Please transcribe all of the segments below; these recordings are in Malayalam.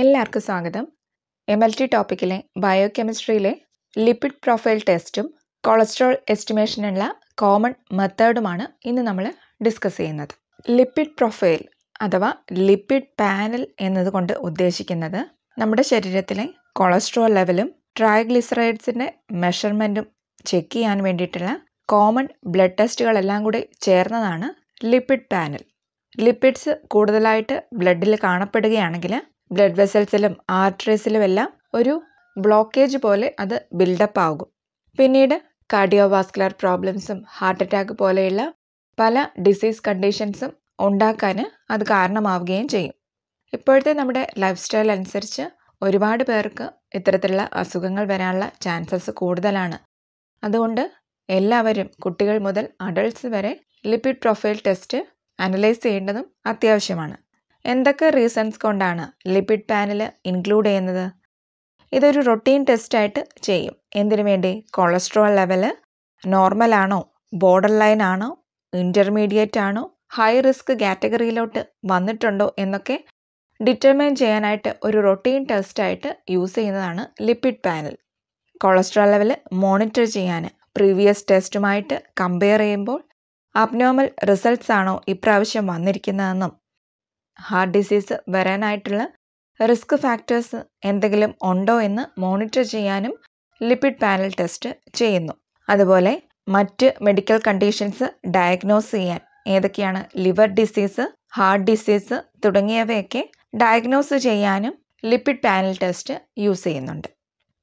എല്ലാവർക്കും സ്വാഗതം എം എൽ ടി ടോപ്പിക്കിലെ ബയോകെമിസ്ട്രിയിലെ ലിപ്പിഡ് പ്രൊഫൈൽ ടെസ്റ്റും കൊളസ്ട്രോൾ എസ്റ്റിമേഷനുള്ള കോമൺ മെത്തേഡുമാണ് ഇന്ന് നമ്മൾ ഡിസ്കസ് ചെയ്യുന്നത് ലിപ്പിഡ് പ്രൊഫൈൽ അഥവാ ലിപ്പിഡ് പാനൽ എന്നതുകൊണ്ട് ഉദ്ദേശിക്കുന്നത് നമ്മുടെ ശരീരത്തിലെ കൊളസ്ട്രോൾ ലെവലും ട്രൈഗ്ലിസറൈഡ്സിൻ്റെ മെഷർമെൻറ്റും ചെക്ക് ചെയ്യാൻ വേണ്ടിയിട്ടുള്ള കോമൺ ബ്ലഡ് ടെസ്റ്റുകളെല്ലാം കൂടി ചേർന്നതാണ് ലിപ്പിഡ് പാനൽ ലിപ്പിഡ്സ് കൂടുതലായിട്ട് ബ്ലഡിൽ കാണപ്പെടുകയാണെങ്കിൽ ബ്ലഡ് വെസൽസിലും എല്ലാം ഒരു ബ്ലോക്കേജ് പോലെ അത് ബിൽഡപ്പ് ആകും പിന്നീട് വാസ്കുലർ പ്രോബ്ലംസും ഹാർട്ട് അറ്റാക്ക് പോലെയുള്ള പല ഡിസീസ് കണ്ടീഷൻസും ഉണ്ടാക്കാൻ അത് കാരണമാവുകയും ചെയ്യും ഇപ്പോഴത്തെ നമ്മുടെ ലൈഫ് സ്റ്റൈൽ അനുസരിച്ച് ഒരുപാട് പേർക്ക് ഇത്തരത്തിലുള്ള അസുഖങ്ങൾ വരാനുള്ള ചാൻസസ് കൂടുതലാണ് അതുകൊണ്ട് എല്ലാവരും കുട്ടികൾ മുതൽ അഡൾട്ട്സ് വരെ ലിപ്പിഡ് പ്രൊഫൈൽ ടെസ്റ്റ് അനലൈസ് ചെയ്യേണ്ടതും അത്യാവശ്യമാണ് എന്തൊക്കെ റീസൺസ് കൊണ്ടാണ് ലിപിഡ് പാനൽ ഇൻക്ലൂഡ് ചെയ്യുന്നത് ഇതൊരു റൊട്ടീൻ ടെസ്റ്റായിട്ട് ചെയ്യും എന്തിനു വേണ്ടി കൊളസ്ട്രോൾ ലെവല് നോർമലാണോ ബോർഡർ ലൈൻ ആണോ ഇൻ്റർമീഡിയറ്റ് ആണോ ഹൈ റിസ്ക് കാറ്റഗറിയിലോട്ട് വന്നിട്ടുണ്ടോ എന്നൊക്കെ ഡിറ്റർമൈൻ ചെയ്യാനായിട്ട് ഒരു റൊട്ടീൻ ടെസ്റ്റായിട്ട് യൂസ് ചെയ്യുന്നതാണ് lipid panel cholesterol level monitor ചെയ്യാൻ പ്രീവിയസ് ടെസ്റ്റുമായിട്ട് കമ്പയർ ചെയ്യുമ്പോൾ അബ്നോർമൽ റിസൾട്ട്സ് ആണോ ഇപ്രാവശ്യം വന്നിരിക്കുന്നതെന്നും ഹാർട്ട് ഡിസീസ് വരാനായിട്ടുള്ള റിസ്ക് ഫാക്ടേഴ്സ് എന്തെങ്കിലും ഉണ്ടോ എന്ന് മോണിറ്റർ ചെയ്യാനും ലിപ്പിഡ് പാനൽ ടെസ്റ്റ് ചെയ്യുന്നു അതുപോലെ മറ്റ് മെഡിക്കൽ കണ്ടീഷൻസ് ഡയഗ്നോസ് ചെയ്യാൻ ഏതൊക്കെയാണ് ലിവർ ഡിസീസ് ഹാർട്ട് ഡിസീസ് തുടങ്ങിയവയൊക്കെ ഡയഗ്നോസ് ചെയ്യാനും ലിപ്പിഡ് പാനൽ ടെസ്റ്റ് യൂസ് ചെയ്യുന്നുണ്ട്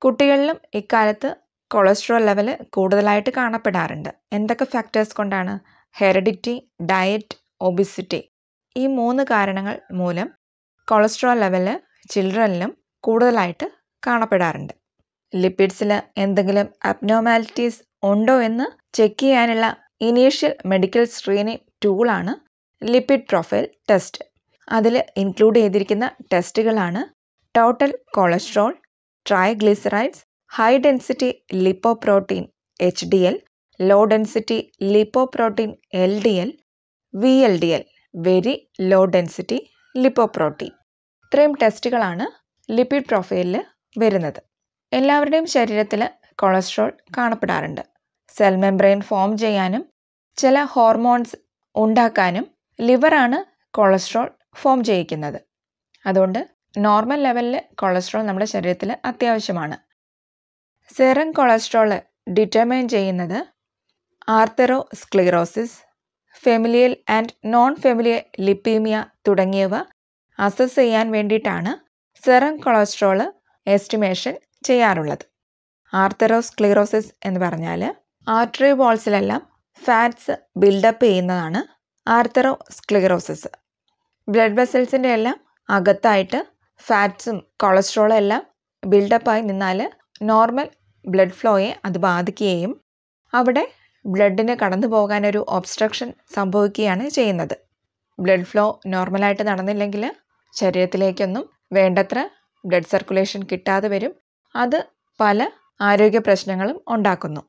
കുട്ടികളിലും ഇക്കാലത്ത് കൊളസ്ട്രോൾ ലെവൽ കൂടുതലായിട്ട് കാണപ്പെടാറുണ്ട് എന്തൊക്കെ ഫാക്ടേഴ്സ് കൊണ്ടാണ് ഹെറിഡിറ്റി ഡയറ്റ് ഒബിസിറ്റി ഈ മൂന്ന് കാരണങ്ങൾ മൂലം കൊളസ്ട്രോൾ ലെവല് ചിൽഡ്രനിലും കൂടുതലായിട്ട് കാണപ്പെടാറുണ്ട് ലിപ്പിഡ്സിൽ എന്തെങ്കിലും അബ്നോമാലിറ്റീസ് ഉണ്ടോ എന്ന് ചെക്ക് ചെയ്യാനുള്ള ഇനീഷ്യൽ മെഡിക്കൽ സ്ക്രീനിങ് ടൂളാണ് ലിപ്പിഡ് പ്രൊഫൈൽ ടെസ്റ്റ് അതിൽ ഇൻക്ലൂഡ് ചെയ്തിരിക്കുന്ന ടെസ്റ്റുകളാണ് total cholesterol triglycerides high density lipoprotein H D L low density lipoprotein L D L V L D L very low density lipoprotein ഇത്രയും ടെസ്റ്റുകളാണ് ലിപ്പിഡ് പ്രൊഫൈലിൽ വരുന്നത് എല്ലാവരുടെയും ശരീരത്തിൽ കൊളസ്ട്രോൾ കാണപ്പെടാറുണ്ട് സെൽ മെംബ്രെയിൻ ഫോം ചെയ്യാനും ചില ഹോർമോൺസ് ഉണ്ടാക്കാനും ലിവറാണ് കൊളസ്ട്രോൾ ഫോം ചെയ്യിക്കുന്നത് അതുകൊണ്ട് നോർമൽ ലെവലിൽ കൊളസ്ട്രോൾ നമ്മുടെ ശരീരത്തിൽ അത്യാവശ്യമാണ് സെറം കൊളസ്ട്രോൾ ഡിറ്റർമൈൻ ചെയ്യുന്നത് atherosclerosis familial and non familial lipaemia തുടങ്ങിയവ അസസ് ചെയ്യാൻ വേണ്ടിയിട്ടാണ് സെറം കൊളസ്ട്രോൾ എസ്റ്റിമേഷൻ ചെയ്യാറുള്ളത് ആർത്തറോസ്ക്ലീറോസിസ് എന്ന് പറഞ്ഞാൽ ആർട്ടറി വാൾസിലെല്ലാം ഫാറ്റ്സ് ബിൽഡപ്പ് ചെയ്യുന്നതാണ് ആർത്തറോ സ്ക്ലീറോസിസ് ബ്ലഡ് വെസൽസിൻ്റെ എല്ലാം അകത്തായിട്ട് ഫാറ്റ്സും കൊളസ്ട്രോളും എല്ലാം ബിൽഡപ്പായി നിന്നാൽ നോർമൽ ബ്ലഡ് ഫ്ലോയെ അത് ബാധിക്കുകയും അവിടെ ബ്ലഡിന് കടന്നു പോകാനൊരു ഒബ്സ്ട്രക്ഷൻ സംഭവിക്കുകയാണ് ചെയ്യുന്നത് ബ്ലഡ് ഫ്ലോ നോർമലായിട്ട് നടന്നില്ലെങ്കിൽ ശരീരത്തിലേക്കൊന്നും വേണ്ടത്ര ബ്ലഡ് സർക്കുലേഷൻ കിട്ടാതെ വരും അത് പല ആരോഗ്യ പ്രശ്നങ്ങളും ഉണ്ടാക്കുന്നു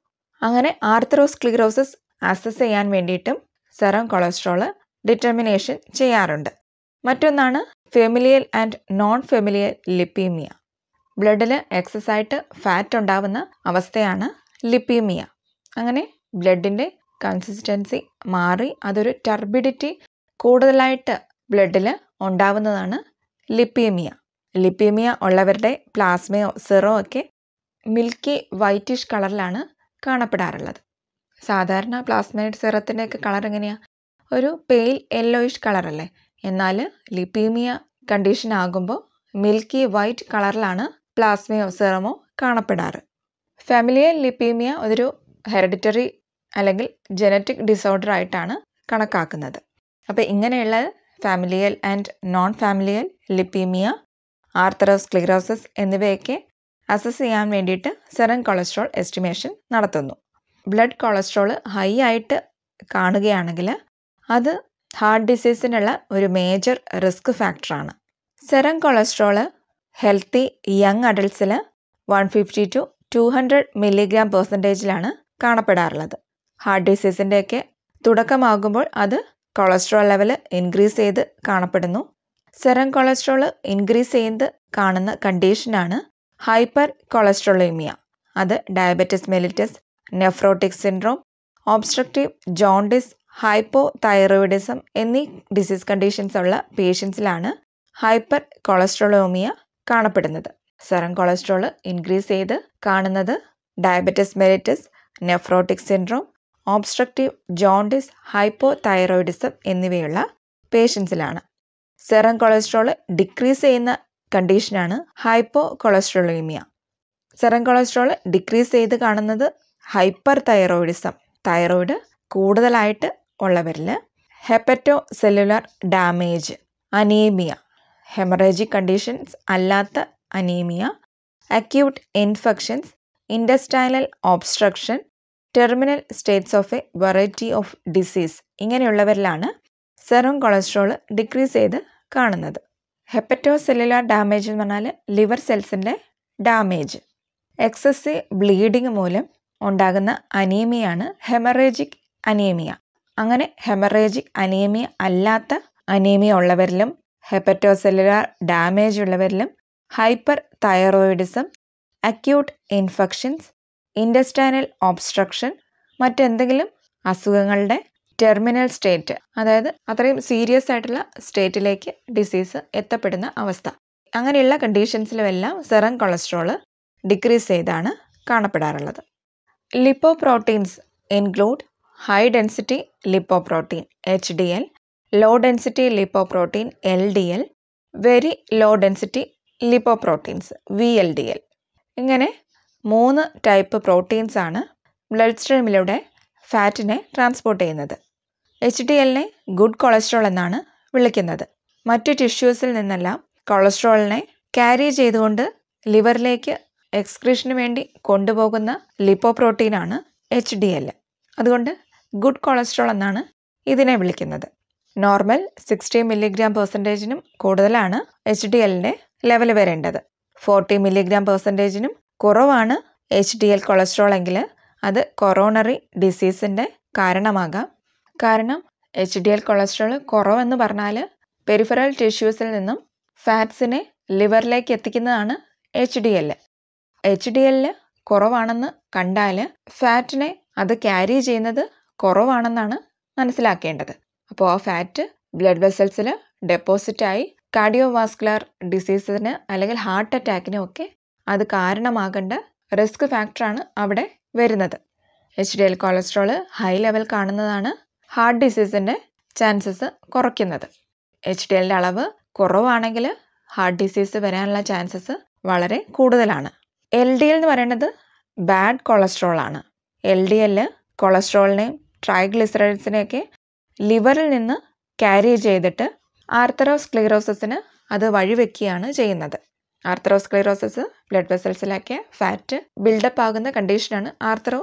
അങ്ങനെ ആർത്തറോസ്ക്ലിറോസിസ് അസസ് ചെയ്യാൻ വേണ്ടിയിട്ടും സെറം കൊളസ്ട്രോൾ ഡിറ്റർമിനേഷൻ ചെയ്യാറുണ്ട് മറ്റൊന്നാണ് familial and non familial lipaemia ബ്ലഡിൽ എക്സസ് ആയിട്ട് ഫാറ്റ് ഉണ്ടാവുന്ന അവസ്ഥയാണ് ലിപ്പീമിയ അങ്ങനെ ബ്ലഡിൻ്റെ കൺസിസ്റ്റൻസി മാറി അതൊരു ടർബിഡിറ്റി കൂടുതലായിട്ട് ബ്ലഡിൽ ഉണ്ടാവുന്നതാണ് ലിപ്പീമിയ ലിപ്പീമിയ ഉള്ളവരുടെ പ്ലാസ്മയോ സിറോ ഒക്കെ മിൽക്കി വൈറ്റിഷ് കളറിലാണ് കാണപ്പെടാറുള്ളത് സാധാരണ പ്ലാസ്മൈഡ് സിറത്തിൻ്റെയൊക്കെ കളർ എങ്ങനെയാണ് ഒരു പെയിൽ യെല്ലോയിഷ് കളറല്ലേ എന്നാൽ ലിപ്പീമിയ കണ്ടീഷൻ ആകുമ്പോൾ മിൽക്കി വൈറ്റ് കളറിലാണ് പ്ലാസ്മയോ സിറമോ കാണപ്പെടാറ് ഫാമിലിയൽ ലിപ്പീമിയ ഒരു ഹെറിഡിറ്ററി അല്ലെങ്കിൽ ജനറ്റിക് ഡിസോർഡർ ആയിട്ടാണ് കണക്കാക്കുന്നത് അപ്പോൾ ഇങ്ങനെയുള്ള familial and non familial lipaemia atherosclerosis എന്നിവയൊക്കെ അസസ് ചെയ്യാൻ വേണ്ടിയിട്ട് സെറം കൊളസ്ട്രോൾ എസ്റ്റിമേഷൻ നടത്തുന്നു ബ്ലഡ് കൊളസ്ട്രോൾ ഹൈ ആയിട്ട് കാണുകയാണെങ്കിൽ അത് ഹാർട്ട് ഡിസീസിനുള്ള ഒരു മേജർ റിസ്ക് ഫാക്ടറാണ് സെറം കൊളസ്ട്രോൾ ഹെൽത്തി യങ് അഡൾട്ട്സിൽ one fifty to two hundred milligram പെർസെൻറ്റേജിലാണ് കാണപ്പെടാറുള്ളത് ഹാർട്ട് ഡിസീസിൻ്റെയൊക്കെ തുടക്കമാകുമ്പോൾ അത് കൊളസ്ട്രോൾ ലെവൽ ഇൻക്രീസ് ചെയ്ത് കാണപ്പെടുന്നു സെറം കൊളസ്ട്രോൾ ഇൻക്രീസ് ചെയ്ത് കാണുന്ന കണ്ടീഷനാണ് ഹൈപ്പർ കൊളസ്ട്രോളേമിയ അത് diabetes mellitus nephrotic syndrome obstructive jaundice hypothyroidism എന്നീ ഡിസീസ് കണ്ടീഷൻസ് ഉള്ള പേഷ്യൻസിലാണ് ഹൈപ്പർ കൊളസ്ട്രോളോമിയ കാണപ്പെടുന്നത് സെറം കൊളസ്ട്രോൾ ഇൻക്രീസ് ചെയ്ത് കാണുന്നത് diabetes mellitus nephrotic syndrome obstructive jaundice hypothyroidism എന്നിവയുള്ള പേഷ്യൻസിലാണ് സെറം കൊളസ്ട്രോൾ ഡിക്രീസ് ചെയ്യുന്ന കണ്ടീഷനാണ് hypocholesterolaemia serum cholesterol decrease ചെയ്ത് കാണുന്നത് ഹൈപ്പർ തൈറോയിഡിസം തൈറോയിഡ് കൂടുതലായിട്ട് ഉള്ളവരിൽ hepatocellular damage anaemia haemorrhagic conditions അല്ലാത്ത anaemia acute infections intestinal obstruction terminal states of a variety of disease ഇങ്ങനെയുള്ളവരിലാണ് സെറം കൊളസ്ട്രോൾ ഡിക്രീസ് ചെയ്ത് കാണുന്നത് ഹെപ്പറ്റോ സെല്ലുലാർ ഡാമേജ് എന്ന് പറഞ്ഞാൽ ലിവർ സെൽസിൻ്റെ ഡാമേജ് എക്സസീവ് ബ്ലീഡിങ് മൂലം ഉണ്ടാകുന്ന അനീമിയാണ് ഹെമറേജിക് അനീമിയ അങ്ങനെ ഹെമറേജിക് അനീമിയ അല്ലാത്ത അനീമിയ ഉള്ളവരിലും ഹെപ്പറ്റോസെല്ലുലാർ ഡാമേജ് ഉള്ളവരിലും hyperthyroidism acute infections intestinal obstruction മറ്റെന്തെങ്കിലും അസുഖങ്ങളുടെ ടെർമിനൽ സ്റ്റേറ്റ് അതായത് അത്രയും സീരിയസ് ആയിട്ടുള്ള സ്റ്റേറ്റിലേക്ക് ഡിസീസ് എത്തപ്പെടുന്ന അവസ്ഥ അങ്ങനെയുള്ള കണ്ടീഷൻസിലുമെല്ലാം സെറം കൊളസ്ട്രോൾ ഡിക്രീസ് ചെയ്താണ് കാണപ്പെടാറുള്ളത് lipoproteins include high density lipoprotein H D L low density lipoprotein L D L very low density lipoproteins V L D L ഇങ്ങനെ മൂന്ന് ടൈപ്പ് പ്രോട്ടീൻസ് ആണ് ബ്ലഡ് സ്ട്രീമിലൂടെ ഫാറ്റിനെ ട്രാൻസ്പോർട്ട് ചെയ്യുന്നത് എച്ച് ഡി എല്ലിനെ ഗുഡ് കൊളസ്ട്രോൾ എന്നാണ് വിളിക്കുന്നത് മറ്റ് ടിഷ്യൂസിൽ നിന്നെല്ലാം കൊളസ്ട്രോളിനെ ക്യാരി ചെയ്തുകൊണ്ട് ലിവറിലേക്ക് എക്സ്ക്രീഷന് വേണ്ടി കൊണ്ടുപോകുന്ന ലിപ്പോ പ്രോട്ടീനാണ് എച്ച് ഡി എൽ അതുകൊണ്ട് ഗുഡ് കൊളസ്ട്രോൾ എന്നാണ് ഇതിനെ വിളിക്കുന്നത് നോർമൽ സിക്സ്റ്റി മില്ലിഗ്രാം പെർസെൻറ്റേജിനും കൂടുതലാണ് എച്ച് ഡി എല്ലിൻ്റെ ലെവൽ വരേണ്ടത് ഫോർട്ടി മില്ലിഗ്രാം പെർസെൻറ്റേജിനും കുറവാണ് എച്ച് ഡി എൽ കൊളസ്ട്രോൾ എങ്കിൽ അത് കൊറോണറി ഡിസീസിൻ്റെ കാരണമാകാം കാരണം എച്ച് ഡി എൽ കൊളസ്ട്രോൾ കുറവെന്ന് പറഞ്ഞാൽ പെരിഫറൽ ടിഷ്യൂസിൽ നിന്നും ഫാറ്റ്സിനെ ലിവറിലേക്ക് എത്തിക്കുന്നതാണ് H D L H D എല്ലിൽ കുറവാണെന്ന് കണ്ടാൽ ഫാറ്റിനെ അത് ക്യാരി ചെയ്യുന്നത് കുറവാണെന്നാണ് മനസ്സിലാക്കേണ്ടത് അപ്പോൾ ആ ഫാറ്റ് ബ്ലഡ് വെസൽസിൽ ഡെപ്പോസിറ്റായി കാർഡിയോവാസ്കുലർ ഡിസീസിന് അല്ലെങ്കിൽ ഹാർട്ട് അറ്റാക്കിനും ഒക്കെ അത് കാരണമാകേണ്ട റിസ്ക് ഫാക്ടറാണ് അവിടെ വരുന്നത് H D L cholesterol high level കാണുന്നതാണ് ഹാർട്ട് ഡിസീസിൻ്റെ ചാൻസസ് കുറയ്ക്കുന്നത് എച്ച് ഡി എല്ലിൻ്റെ അളവ് കുറവാണെങ്കിൽ ഹാർട്ട് ഡിസീസ് വരാനുള്ള ചാൻസസ് വളരെ കൂടുതലാണ് എൽ ഡി എൽ എന്ന് പറയുന്നത് ബാഡ് കൊളസ്ട്രോൾ ആണ് എൽ ഡി എല്ല് കൊളസ്ട്രോളിനെയും ട്രൈഗ്ലിസറൈഡ്സിനെയൊക്കെ ലിവറിൽ നിന്ന് ക്യാരി ചെയ്തിട്ട് ആർത്തറോസ്ക്ലിറോസിന് അത് വഴിവെക്കുകയാണ് ചെയ്യുന്നത് ആർത്തറോസ്ക്ലിറോസിസ് ബ്ലഡ് വെസൽസിലാക്കിയ ഫാറ്റ് ബിൽഡപ്പ് ആകുന്ന കണ്ടീഷനാണ് ആർത്തറോ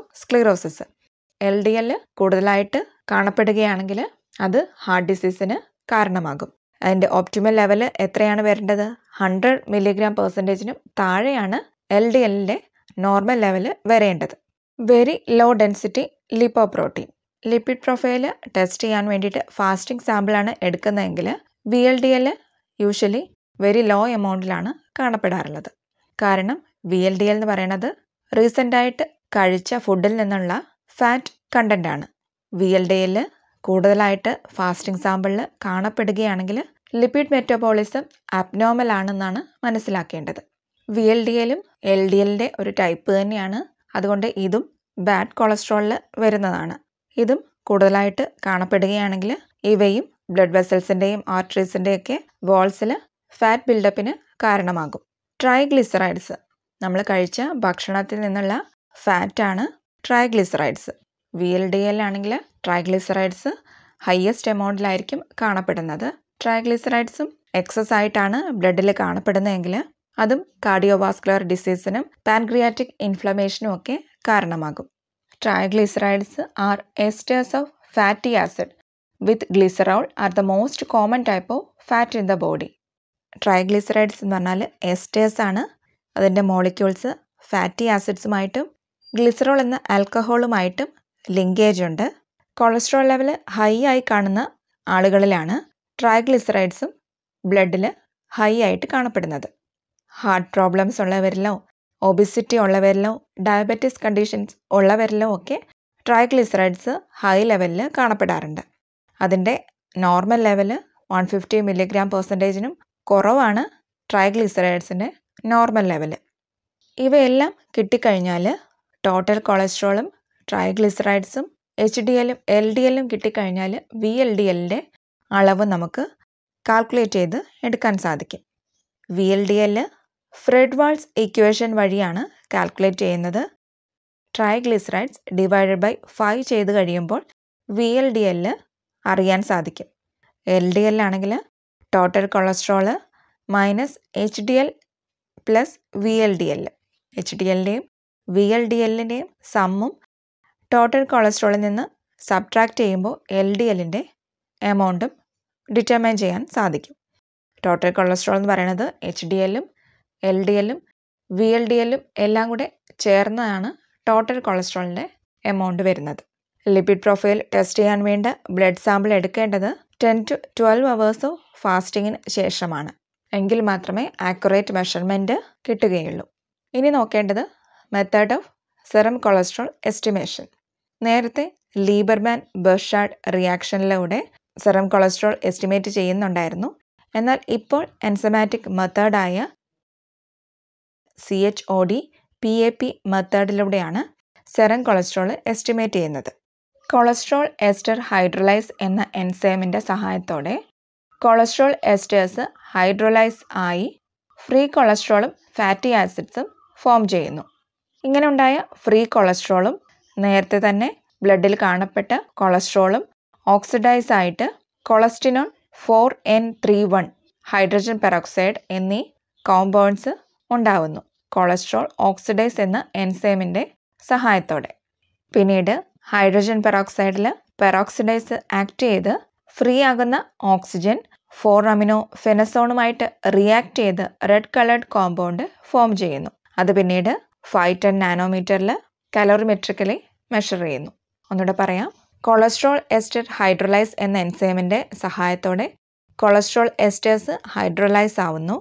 എൽ ഡി എൽ കൂടുതലായിട്ട് കാണപ്പെടുകയാണെങ്കിൽ അത് ഹാർട്ട് ഡിസീസിന് കാരണമാകും അതിൻ്റെ ഓപ്റ്റിമൽ ലെവൽ എത്രയാണ് വരേണ്ടത് ഹൺഡ്രഡ് മില്ലിഗ്രാം പെർസെൻറ്റേജിനും താഴെയാണ് എൽ ഡി എല്ലിൻ്റെ നോർമൽ ലെവൽ വരേണ്ടത് very low density lipoprotein lipid profile test ചെയ്യാൻ വേണ്ടിയിട്ട് ഫാസ്റ്റിംഗ് സാമ്പിളാണ് എടുക്കുന്നതെങ്കിൽ V L D L usually very low എമൗണ്ടിലാണ് കാണപ്പെടാറുള്ളത് കാരണം വി എൽ ഡി എൽ എന്ന് പറയുന്നത് റീസെൻ്റായിട്ട് കഴിച്ച ഫുഡിൽ നിന്നുള്ള ഫാറ്റ് കണ്ടന്റ് ആണ് വി എൽ ഡി എല്ലിൽ കൂടുതലായിട്ട് ഫാസ്റ്റിംഗ് സാമ്പിളിൽ കാണപ്പെടുകയാണെങ്കിൽ ലിപ്പിഡ് മെറ്റബോളിസം അബ്നോർമൽ ആണെന്നാണ് മനസ്സിലാക്കേണ്ടത് വി എൽ ഡി എല്ലും എൽ ഡി എല്ലിൻ്റെ ഒരു ടൈപ്പ് തന്നെയാണ് അതുകൊണ്ട് ഇതും ബാഡ് കൊളസ്ട്രോളിൽ വരുന്നതാണ് ഇതും കൂടുതലായിട്ട് കാണപ്പെടുകയാണെങ്കിൽ ഇവയും ബ്ലഡ് വെസൽസിൻ്റെയും ആർട്രീസിൻ്റെയൊക്കെ വോൾസിൽ ഫാറ്റ് ബിൽഡപ്പിന് കാരണമാകും ട്രൈഗ്ലിസറൈഡ്സ് നമ്മൾ കഴിച്ച ഭക്ഷണത്തിൽ നിന്നുള്ള ഫാറ്റാണ് ട്രൈഗ്ലിസറൈഡ്സ് വി എൽ ഡി എല്ലാണെങ്കിൽ ട്രൈഗ്ലിസറൈഡ്സ് ഹയസ്റ്റ് എമൗണ്ടിലായിരിക്കും കാണപ്പെടുന്നത് ട്രൈഗ്ലിസറൈഡ്സും എക്സസ് ആയിട്ടാണ് ബ്ലഡിൽ കാണപ്പെടുന്നതെങ്കിൽ അതും കാർഡിയോവാസ്കുലർ ഡിസീസിനും പാൻക്രിയാറ്റിക് ഇൻഫ്ലമേഷനും ഒക്കെ കാരണമാകും triglycerides are esters of fatty acid with glycerol are the most common type of fat in the body triglycerides എന്ന് പറഞ്ഞാൽ എസ്റ്റേഴ്സ് ആണ് അതിൻ്റെ മോളിക്യൂൾസ് ഫാറ്റി ആസിഡ്സുമായിട്ടും ഗ്ലിസറോൾ എന്ന ആൽക്കഹോളുമായിട്ടും ലിങ്കേജ് ഉണ്ട് കൊളസ്ട്രോൾ ലെവൽ ഹൈ ആയി കാണുന്ന ആളുകളിലാണ് ട്രൈഗ്ലിസറൈഡ്സും ബ്ലഡിൽ ഹൈ ആയിട്ട് കാണപ്പെടുന്നത് ഹാർട്ട് പ്രോബ്ലംസ് ഉള്ളവരിലോ ഒബിസിറ്റി ഉള്ളവരിലോ ഡയബറ്റിസ് കണ്ടീഷൻസ് ഉള്ളവരിലോ ഒക്കെ ട്രൈഗ്ലിസറൈഡ്സ് ഹൈ ലെവലിൽ കാണപ്പെടാറുണ്ട് അതിൻ്റെ normal level one fifty milligram പെർസെൻറ്റേജിനും കുറവാണ് ട്രൈഗ്ലിസറൈഡ്സിൻ്റെ നോർമൽ ലെവല് ഇവയെല്ലാം കിട്ടിക്കഴിഞ്ഞാൽ ടോട്ടൽ കൊളസ്ട്രോളും ട്രൈഗ്ലിസറൈഡ്സും എച്ച് ഡി എല്ലും എൽ ഡി എല്ലും കിട്ടിക്കഴിഞ്ഞാൽ വി എൽ ഡി എല്ലിൻ്റെ അളവ് നമുക്ക് കാൽക്കുലേറ്റ് ചെയ്ത് എടുക്കാൻ സാധിക്കും V L D L Friedewald equation വഴിയാണ് കാൽക്കുലേറ്റ് ചെയ്യുന്നത് ട്രൈഗ്ലിസറൈഡ്സ് ഡിവൈഡഡ് ബൈ ഫൈവ് ചെയ്ത് കഴിയുമ്പോൾ വി എൽ ഡി എല് അറിയാൻ സാധിക്കും എൽ ഡി എല്ലാണെങ്കിൽ total cholesterol minus H D L plus V L D L H D എല്ലിൻ്റെയും വി എൽ ഡി എല്ലിൻ്റെയും സമ്മും ടോട്ടൽ കൊളസ്ട്രോളിൽ നിന്ന് സബ്ട്രാക്റ്റ് ചെയ്യുമ്പോൾ എൽ ഡി എല്ലിൻ്റെ എമൗണ്ടും ഡിറ്റർമൈൻ ചെയ്യാൻ സാധിക്കും ടോട്ടൽ കൊളസ്ട്രോൾ എന്ന് പറയുന്നത് എച്ച് ഡി എല്ലും എൽ ഡി എല്ലും വി എൽ ഡി എല്ലും എല്ലാം കൂടെ ചേർന്നതാണ് ടോട്ടൽ കൊളസ്ട്രോളിൻ്റെ എമൗണ്ട് വരുന്നത് ലിപ്പിഡ് പ്രൊഫൈൽ ടെസ്റ്റ് ചെയ്യാൻ വേണ്ട ബ്ലഡ് സാമ്പിൾ എടുക്കേണ്ടത് ടെൻ ടു ട്വൽവ് അവേഴ്സ് ഫാസ്റ്റിങ്ങിന് ശേഷമാണ് എങ്കിൽ മാത്രമേ ആക്യുറേറ്റ് മെഷർമെൻറ്റ് കിട്ടുകയുള്ളൂ ഇനി നോക്കേണ്ടത് method of serum cholesterol estimation നേരത്തെ ലീബർമാൻ ബർഷാഡ് റിയാക്ഷനിലൂടെ സെറം കൊളസ്ട്രോൾ എസ്റ്റിമേറ്റ് ചെയ്യുന്നുണ്ടായിരുന്നു എന്നാൽ ഇപ്പോൾ എൻസമാറ്റിക് മെത്തേഡായ C H O D P A P മെത്തേഡിലൂടെയാണ് സെറം കൊളസ്ട്രോൾ എസ്റ്റിമേറ്റ് ചെയ്യുന്നത് കൊളസ്ട്രോൾ എസ്റ്റർ ഹൈഡ്രലൈസ് എന്ന എൻസൈമിൻ്റെ സഹായത്തോടെ കൊളസ്ട്രോൾ എസ്റ്റേഴ്സ് ഹൈഡ്രോലൈസ് ആയി ഫ്രീ കൊളസ്ട്രോളും ഫാറ്റി ആസിഡ്സും ഫോം ചെയ്യുന്നു ഇങ്ങനെ ഉണ്ടായ ഫ്രീ കൊളസ്ട്രോളും നേരത്തെ തന്നെ ബ്ലഡിൽ കാണപ്പെട്ട കൊളസ്ട്രോളും ഓക്സിഡൈസ് ആയിട്ട് cholestenone four en three one hydrogen peroxide എന്നീ കോമ്പൗണ്ട്സ് ഉണ്ടാവുന്നു കൊളസ്ട്രോൾ ഓക്സിഡൈസ് എന്ന എൻസൈമിൻ്റെ സഹായത്തോടെ പിന്നീട് ഹൈഡ്രജൻ പെറോക്സൈഡിൽ പെറോക്സിഡൈസ് ആക്ട് ചെയ്ത് ഫ്രീ ആകുന്ന ഓക്സിജൻ ഫോർ അമിനോ ഫെനസോണുമായിട്ട് റിയാക്ട് ചെയ്ത് റെഡ് കളേർഡ് കോമ്പൗണ്ട് ഫോം ചെയ്യുന്നു അത് പിന്നീട് ഫൈവ് ടെൻ നാനോമീറ്ററിൽ കലോറിമെട്രിക്കലി മെഷർ ചെയ്യുന്നു ഒന്നുകൂടെ പറയാം കൊളസ്ട്രോൾ എസ്റ്റർ ഹൈഡ്രോലൈസ് എന്ന എൻസൈമിൻ്റെ സഹായത്തോടെ കൊളസ്ട്രോൾ എസ്റ്റേഴ്സ് ഹൈഡ്രോലൈസ് ആവുന്നു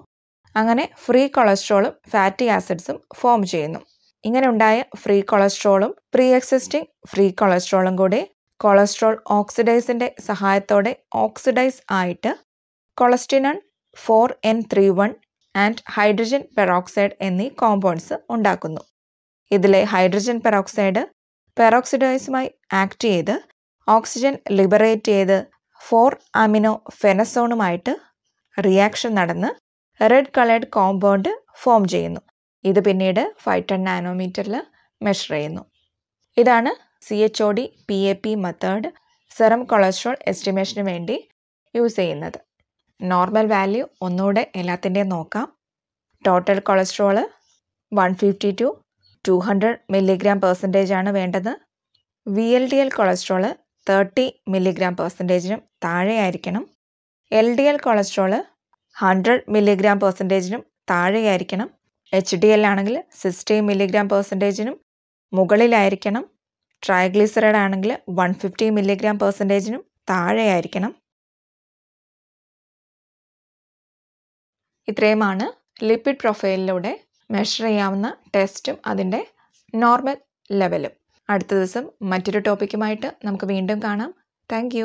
അങ്ങനെ ഫ്രീ കൊളസ്ട്രോളും ഫാറ്റി ആസിഡ്സും ഫോം ചെയ്യുന്നു ഇങ്ങനെ ഉണ്ടായ ഫ്രീ കൊളസ്ട്രോളും പ്രീ എക്സിസ്റ്റിംഗ് ഫ്രീ കൊളസ്ട്രോളും കൂടി കൊളസ്ട്രോൾ ഓക്സിഡൈസിൻ്റെ സഹായത്തോടെ ഓക്സിഡൈസ് ആയിട്ട് cholestenone four en three one and hydrogen peroxide എന്നീ കോമ്പൗണ്ട്സ് ഉണ്ടാക്കുന്നു ഇതിലെ ഹൈഡ്രജൻ പെറോക്സൈഡ് പെറോക്സിഡൈസുമായി ആക്ട് ചെയ്ത് ഓക്സിജൻ ലിബറേറ്റ് ചെയ്ത് ഫോർ അമിനോ ഫെനസോണുമായിട്ട് റിയാക്ഷൻ നടന്ന് റെഡ് കളേർഡ് കോമ്പൗണ്ട് ഫോം ചെയ്യുന്നു ഇത് പിന്നീട് ഫൈവ് ടെൻ നാനോമീറ്ററിൽ മെഷർ ചെയ്യുന്നു ഇതാണ് C H O D P A P method serum cholesterol എസ്റ്റിമേഷന് വേണ്ടി യൂസ് ചെയ്യുന്നത് നോർമൽ വാല്യൂ ഒന്നുകൂടെ എല്ലാത്തിൻ്റെയും നോക്കാം total cholesterol one fifty to two hundred milligram percentage ആണ് വേണ്ടത് V L D L cholesterol thirty milligram പെർസെൻറ്റേജിനും താഴെയായിരിക്കണം L D L cholesterol hundred milligram പെർസെൻറ്റേജിനും താഴെയായിരിക്കണം എച്ച് ഡി എൽ ആണെങ്കിൽ സിക്സ്റ്റി മില്ലിഗ്രാം പെർസെൻറ്റേജിനും മുകളിലായിരിക്കണം ട്രൈഗ്ലിസറൈഡ് ആണെങ്കിൽ വൺ ഫിഫ്റ്റി മില്ലിഗ്രാം പെർസെൻറ്റേജിനും താഴെയായിരിക്കണം ഇത്രയുമാണ് ലിപ്പിഡ് പ്രൊഫൈലിലൂടെ മെഷർ ചെയ്യാവുന്ന ടെസ്റ്റും അതിൻ്റെ നോർമൽ ലെവലും അടുത്ത ദിവസം മറ്റൊരു ടോപ്പിക്കുമായിട്ട് നമുക്ക് വീണ്ടും കാണാം താങ്ക്